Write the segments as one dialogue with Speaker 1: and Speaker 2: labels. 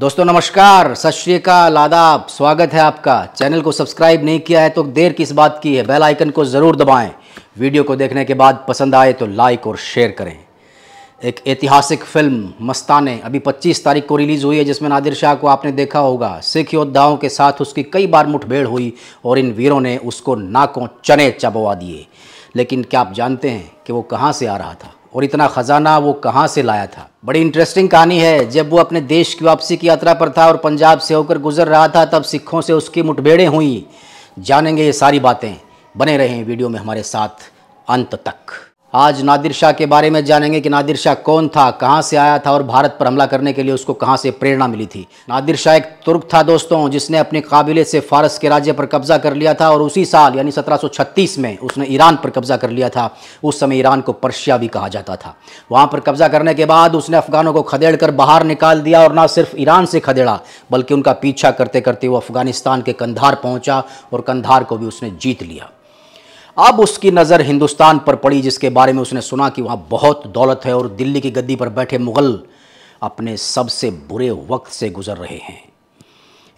Speaker 1: दोस्तों नमस्कार सत श्रीकाल आदाब स्वागत है आपका चैनल को सब्सक्राइब नहीं किया है तो देर किस बात की है बेल आइकन को ज़रूर दबाएं वीडियो को देखने के बाद पसंद आए तो लाइक और शेयर करें एक ऐतिहासिक फिल्म मस्ताने अभी 25 तारीख को रिलीज़ हुई है जिसमें नादिर शाह को आपने देखा होगा सिख योद्धाओं के साथ उसकी कई बार मुठभेड़ हुई और इन वीरों ने उसको नाकों चने चबवा दिए लेकिन क्या आप जानते हैं कि वो कहाँ से आ रहा था और इतना ख़जाना वो कहाँ से लाया था बड़ी इंटरेस्टिंग कहानी है जब वो अपने देश की वापसी की यात्रा पर था और पंजाब से होकर गुजर रहा था तब सिखों से उसकी मुठभेड़ें हुई जानेंगे ये सारी बातें बने रहें वीडियो में हमारे साथ अंत तक आज नादिर शाह के बारे में जानेंगे कि नादिर शाह कौन था कहां से आया था और भारत पर हमला करने के लिए उसको कहां से प्रेरणा मिली थी नादिर शाह एक तुर्क था दोस्तों जिसने अपने काबिले से फारस के राज्य पर कब्जा कर लिया था और उसी साल यानी 1736 में उसने ईरान पर कब्जा कर लिया था उस समय ईरान को पर्शिया भी कहा जाता था वहाँ पर कब्जा करने के बाद उसने अफगानों को खदेड़ कर बाहर निकाल दिया और ना सिर्फ ईरान से खदेड़ा बल्कि उनका पीछा करते करते वो अफगानिस्तान के कंधार पहुँचा और कंधार को भी उसने जीत लिया अब उसकी नज़र हिंदुस्तान पर पड़ी जिसके बारे में उसने सुना कि वहाँ बहुत दौलत है और दिल्ली की गद्दी पर बैठे मुग़ल अपने सबसे बुरे वक्त से गुजर रहे हैं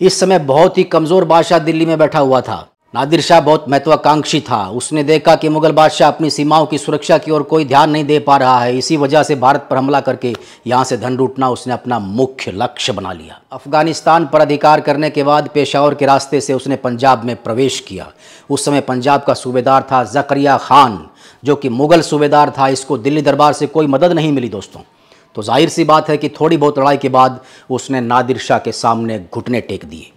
Speaker 1: इस समय बहुत ही कमज़ोर बादशाह दिल्ली में बैठा हुआ था नादिर शाह बहुत महत्वाकांक्षी था उसने देखा कि मुगल बादशाह अपनी सीमाओं की सुरक्षा की ओर कोई ध्यान नहीं दे पा रहा है इसी वजह से भारत पर हमला करके यहाँ से धन लूटना उसने अपना मुख्य लक्ष्य बना लिया अफगानिस्तान पर अधिकार करने के बाद पेशावर के रास्ते से उसने पंजाब में प्रवेश किया उस समय पंजाब का सूबेदार था जकरिया खान जो कि मुगल सूबेदार था इसको दिल्ली दरबार से कोई मदद नहीं मिली दोस्तों तो जाहिर सी बात है कि थोड़ी बहुत लड़ाई के बाद उसने नादिर शाह के सामने घुटने टेक दिए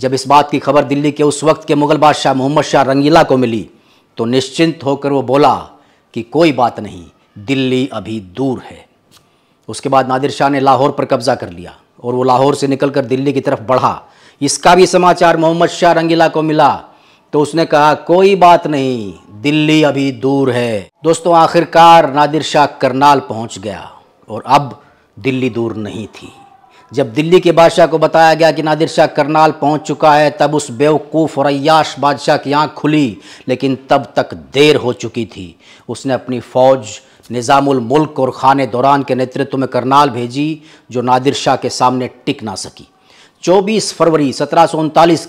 Speaker 1: जब इस बात की खबर दिल्ली के उस वक्त के मुगल बादशाह मोहम्मद शाह रंगीला को मिली तो निश्चिंत होकर वो बोला कि कोई बात नहीं दिल्ली अभी दूर है उसके बाद नादिर शाह ने लाहौर पर कब्जा कर लिया और वो लाहौर से निकलकर दिल्ली की तरफ बढ़ा इसका भी समाचार मोहम्मद शाह रंगीला को मिला तो उसने कहा कोई बात नहीं दिल्ली अभी दूर है दोस्तों आखिरकार नादिर शाह करनाल पहुंच गया और अब दिल्ली दूर नहीं थी जब दिल्ली के बादशाह को बताया गया कि नादिर शाह करनाल पहुंच चुका है तब उस बेवकूफ़ और अयाश बादशाह की आंख खुली लेकिन तब तक देर हो चुकी थी उसने अपनी फ़ौज निज़ामुल मुल्क और खान दौरान के नेतृत्व में करनाल भेजी जो नादिर शाह के सामने टिक ना सकी 24 फरवरी सत्रह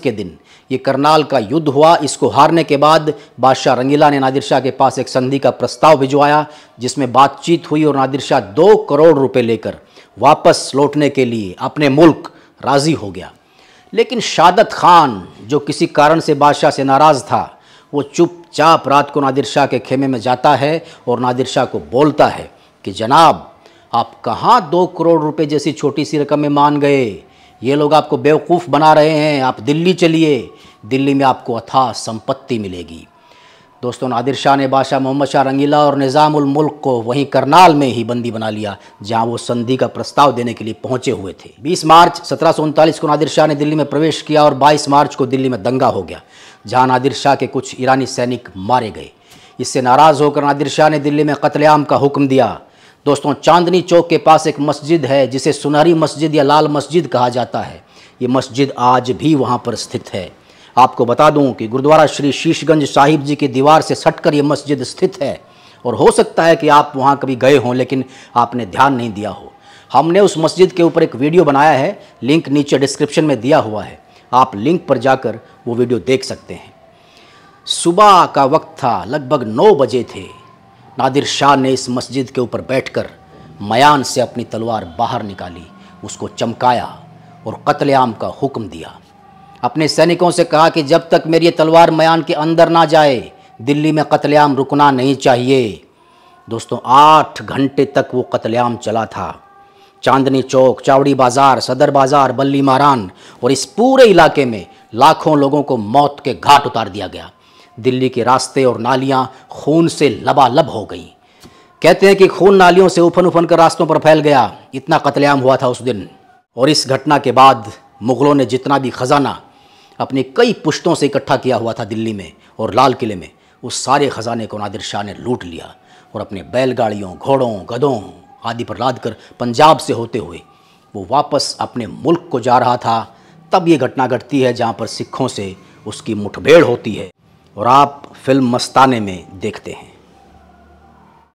Speaker 1: के दिन ये करनाल का युद्ध हुआ इसको हारने के बाद बादशाह रंगीला ने नादिर शाह के पास एक संधि का प्रस्ताव भिजवाया जिसमें बातचीत हुई और नादिर शाह दो करोड़ रुपए लेकर वापस लौटने के लिए अपने मुल्क राज़ी हो गया लेकिन शादत खान जो किसी कारण से बादशाह से नाराज़ था वो चुपचाप रात को नादिर शाह के खेमे में जाता है और नादिर शाह को बोलता है कि जनाब आप कहाँ दो करोड़ रुपए जैसी छोटी सी रकम में मान गए ये लोग आपको बेवकूफ़ बना रहे हैं आप दिल्ली चलिए दिल्ली में आपको अथाह संपत्ति मिलेगी दोस्तों नादिर शाह ने बादशाह मोहम्मद शाह रंगीला और मुल्क को वहीं करनाल में ही बंदी बना लिया जहां वो संधि का प्रस्ताव देने के लिए पहुंचे हुए थे 20 मार्च सत्रह को नादिर शाह ने दिल्ली में प्रवेश किया और 22 मार्च को दिल्ली में दंगा हो गया जहां नादिर शाह के कुछ ईरानी सैनिक मारे गए इससे नाराज़ होकर नादिर शाह ने दिल्ली में कतलेआम का हुक्म दिया दोस्तों चांदनी चौक के पास एक मस्जिद है जिसे सुनहरी मस्जिद या लाल मस्जिद कहा जाता है ये मस्जिद आज भी वहाँ पर स्थित है आपको बता दूं कि गुरुद्वारा श्री शीशगंज साहिब जी की दीवार से सटकर ये मस्जिद स्थित है और हो सकता है कि आप वहाँ कभी गए हों लेकिन आपने ध्यान नहीं दिया हो हमने उस मस्जिद के ऊपर एक वीडियो बनाया है लिंक नीचे डिस्क्रिप्शन में दिया हुआ है आप लिंक पर जाकर वो वीडियो देख सकते हैं सुबह का वक्त था लगभग नौ बजे थे नादिर शाह ने इस मस्जिद के ऊपर बैठकर मयान से अपनी तलवार बाहर निकाली उसको चमकाया और कत्लेआम का हुक्म दिया अपने सैनिकों से कहा कि जब तक मेरी तलवार मयान के अंदर ना जाए दिल्ली में कत्लेआम रुकना नहीं चाहिए दोस्तों आठ घंटे तक वो कत्लेआम चला था चांदनी चौक चावड़ी बाज़ार सदर बाज़ार बल्ली मारान और इस पूरे इलाके में लाखों लोगों को मौत के घाट उतार दिया गया दिल्ली के रास्ते और नालियां खून से लबालब हो गई कहते हैं कि खून नालियों से उफन उफन कर रास्तों पर फैल गया इतना कत्लेआम हुआ था उस दिन और इस घटना के बाद मुग़लों ने जितना भी ख़जाना अपने कई पुश्तों से इकट्ठा किया हुआ था दिल्ली में और लाल किले में उस सारे ख़जाने को नादिर शाह ने लूट लिया और अपने बैलगाड़ियों घोड़ों गधों आदि पर लाद कर पंजाब से होते हुए वो वापस अपने मुल्क को जा रहा था तब ये घटना घटती है जहाँ पर सिखों से उसकी मुठभेड़ होती है और आप फिल्म मस्ताने में देखते हैं